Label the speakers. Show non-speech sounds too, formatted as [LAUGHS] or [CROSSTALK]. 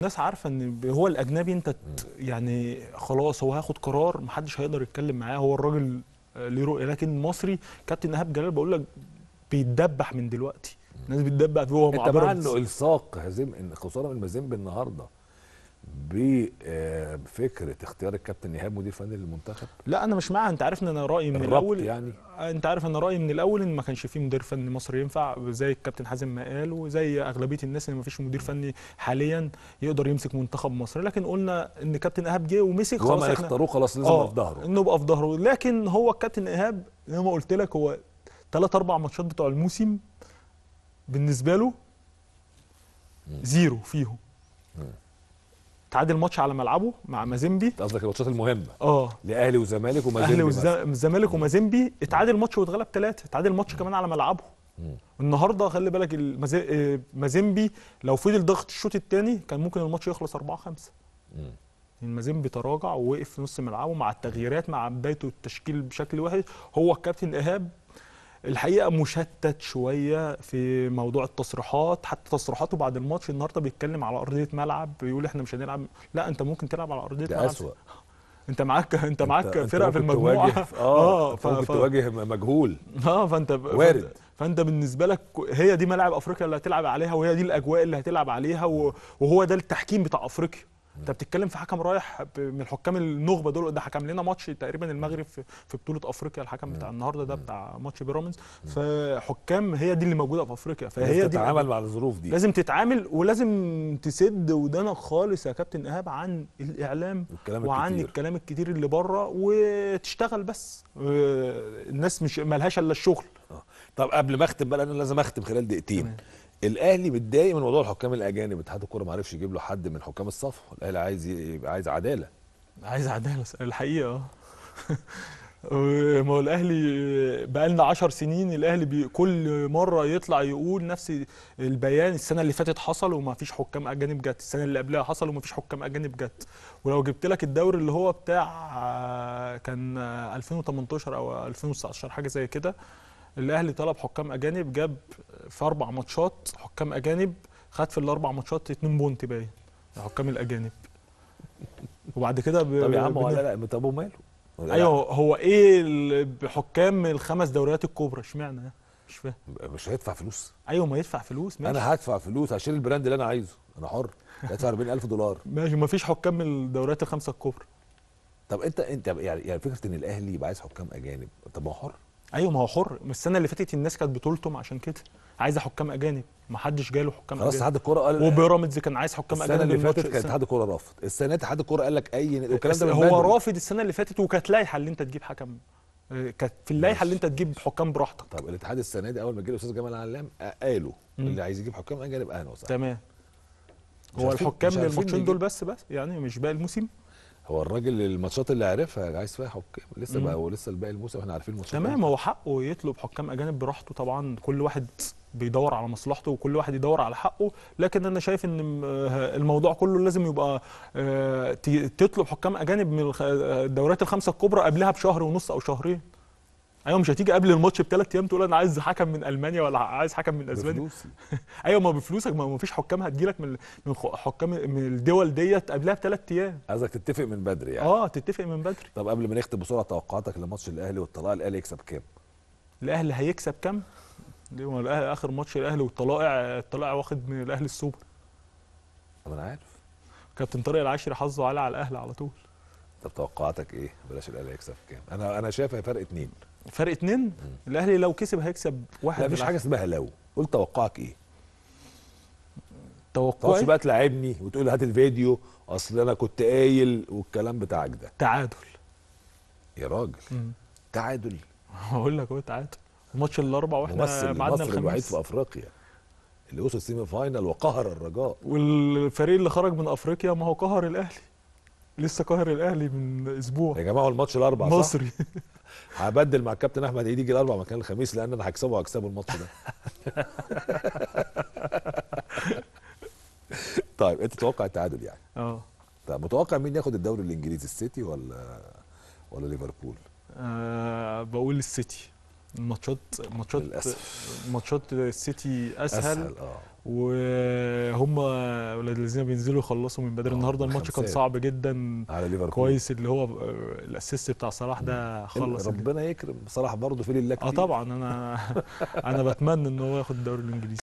Speaker 1: الناس عارفه ان هو الاجنبي انت يعني خلاص هو هياخد قرار محدش هيقدر يتكلم معاه هو الراجل آه، ليه رؤيه لكن المصري كابتن ايهاب جلال بقول لك بيتدبح من دلوقتي الناس بتدبح فيه وهو معبر انت مع انه
Speaker 2: الصاق هزيم خساره من مازيمبي النهارده بفكره اختيار الكابتن ايهاب مدير فني للمنتخب؟
Speaker 1: لا انا مش معاها انت عارف ان انا رايي من الاول يعني انت عارف انا رايي من الاول ان ما كانش فيه مدير فني مصري ينفع زي الكابتن حازم ما قال وزي اغلبيه الناس ان ما فيش مدير فني حاليا يقدر يمسك منتخب مصر لكن قلنا ان كابتن ايهاب جه ومسك خلاص هو ما يختاروه خلاص لازم آه، في ظهره نبقى في ظهره لكن هو الكابتن ايهاب زي ما قلت لك هو ثلاث اربع ماتشات بتوع الموسم بالنسبه له زيرو فيهم تعادل ماتش على ملعبه مع مازيمبي انت قصدك الماتشات المهمه اه لاهلي وزمالك ومازيمبي اهلي وزمالك ومازيمبي اتعادل ماتش واتغلب ثلاثه اتعادل ماتش كمان على ملعبه النهارده خلي بالك آه، مازيمبي لو فضل ضغط الشوط الثاني كان ممكن الماتش يخلص 4 5 المازيمبي تراجع ووقف في نص ملعبه مع التغييرات مع بدايته التشكيل بشكل وحش هو الكابتن ايهاب الحقيقه مشتت شويه في موضوع التصريحات حتى تصريحاته بعد الماتش النهارده بيتكلم على ارضيه ملعب بيقول احنا مش هنلعب لا انت ممكن تلعب على ارضيه ملعب أسوأ. [LAUGHS] انت معاك انت معاك فرقه في المجموعه اه, [LAUGHS] آه ف... تواجه مجهول [LAUGHS] اه فانت وارد فانت, بالنسبه لك هي دي ملاعب افريقيا اللي هتلعب عليها وهي دي الاجواء اللي هتلعب عليها وهو ده التحكيم بتاع افريقيا انت بتتكلم في حكم رايح من الحكام النخبه دول ده حكم لنا ماتش تقريبا المغرب في بطوله افريقيا الحكم بتاع النهارده ده بتاع ماتش بيراميدز فحكام هي دي اللي موجوده في افريقيا فهي دي تتعامل مع
Speaker 2: الظروف دي لازم
Speaker 1: تتعامل ولازم تسد ودانك خالص يا كابتن ايهاب عن الاعلام وعن الكتير. الكلام الكتير اللي بره وتشتغل بس آه،
Speaker 2: الناس مش مالهاش الا الشغل آه. طب قبل ما اختم بقى انا لازم اختم خلال دقيقتين الاهلي متضايق من موضوع الحكام الاجانب اتحاد الكوره ما عرفش يجيب له حد من حكام الصف الاهلي عايز يبقى عايز عداله عايز عداله الحقيقه
Speaker 1: اه [LAUGHS] ما هو الاهلي بقى لنا 10 سنين الاهلي بي كل مره يطلع يقول نفس البيان السنه اللي فاتت حصل وما فيش حكام اجانب جت السنه اللي قبلها حصل وما فيش حكام اجانب جت ولو جبت لك الدوري اللي هو بتاع آه، كان 2018 آه، او 2019 حاجه زي كده الاهلي طلب حكام اجانب جاب في اربع ماتشات حكام اجانب خد في الاربع ماتشات 2 بونت باين الحكام الاجانب وبعد كده ب... طب يا عم هو لا لا طب وماله ايوه هو ايه بحكام الخمس دوريات الكبرى اشمعنى مش فاهم
Speaker 2: مش هيدفع فلوس ايوه ما يدفع فلوس ماشي انا هدفع فلوس عشان البراند اللي انا عايزه انا حر [LAUGHS] هدفع 40000 دولار ماشي ما فيش حكام الدوريات الخمسه الكبرى طب انت انت يعني يعني فكره ان الاهلي يبقى عايز حكام اجانب طب ما هو حر ايوه ما هو حر بس السنه اللي فاتت الناس كانت بتلتم عشان كده
Speaker 1: عايزه حكام اجانب ما حدش جاله حكام خلاص اتحاد الكوره قال وبيراميدز كان عايز حكام اجانب السنه اللي فاتت كان اتحاد الكوره
Speaker 2: رافض السنه دي اتحاد الكوره قال لك اي الكلام ده من هو
Speaker 1: رافض السنه اللي فاتت وكانت لائحه اللي انت
Speaker 2: تجيب حكم آه، كانت في اللائحه اللي انت تجيب حكام براحتك طب الاتحاد السنه دي اول ما جه الاستاذ جمال علام آه، قالوا اللي عايز يجيب حكام اجانب اهلا وسهلا تمام هو الحكام للماتشين دول بس بس يعني مش باقي الموسم هو الراجل الماتشات اللي عارفها عايز فيها حكام لسه بقى ولسه الباقي الموسم احنا عارفين الماتشات
Speaker 1: تمام هو حقه يطلب حكام اجانب براحته طبعا كل واحد بيدور على مصلحته وكل واحد يدور على حقه لكن انا شايف ان آه، الموضوع كله لازم يبقى آه، تطلب حكام اجانب من آه، الدوريات الخمسه الكبرى قبلها بشهر ونص او شهرين ايوه مش هتيجي قبل الماتش بثلاث ايام تقول انا عايز حكم من المانيا ولا عايز حكم من اسبانيا بفلوسي [LAUGHS] ايوه ما بفلوسك ما فيش حكام هتجيلك من من حكام من
Speaker 2: الدول ديت قبلها بثلاث ايام عايزك تتفق من بدري يعني اه تتفق من بدري طب قبل ما نختم بسرعه توقعاتك لماتش الاهلي والطلائع الاهلي يكسب كام؟
Speaker 1: الاهلي هيكسب كام؟ ليه الاهلي اخر ماتش الاهلي والطلائع الطلائع واخد من الاهلي السوبر طب انا عارف كابتن طارق العاشري حظه على على الاهلي على طول
Speaker 2: طب توقعاتك ايه؟ بلاش الاهلي يكسب كام؟ انا انا شايف فرق اثنين فرق اتنين الاهلي لو كسب هيكسب واحد لا مفيش حاجه اسمها لو قول توقعك ايه توقعي بقى تلاعبني وتقول هات الفيديو اصل انا كنت قايل والكلام بتاعك ده تعادل يا راجل مم. تعادل هقول لك هو تعادل الماتش الاربع واحنا معدنا الخميس الوحيد في افريقيا اللي وصل سيمي فاينل وقهر الرجاء والفريق اللي خرج من افريقيا ما هو قهر الاهلي لسه قاهر الاهلي من اسبوع يا جماعه هو الماتش الاربع صح؟ مصري [LAUGHS] هبدل مع الكابتن احمد عيد يجي الاربع مكان الخميس لان انا هكسبه وهكسبه الماتش ده [LAUGHS] طيب انت تتوقع التعادل يعني اه طب متوقع مين ياخد الدوري الانجليزي السيتي ولا ولا ليفربول؟
Speaker 1: آه بقول السيتي ماتشات ماتشات ماتشات السيتي اسهل, أسهل آه. وهم ولاد الذين بينزلوا يخلصوا من بدري آه، النهارده الماتش كان صعب جدا على ليفربول كويس اللي هو آه، الاسيست بتاع صلاح ده خلص ربنا
Speaker 2: يكرم صلاح برضه في لله اه طبعا انا [LAUGHS] انا
Speaker 1: بتمنى ان هو ياخد الدوري الانجليزي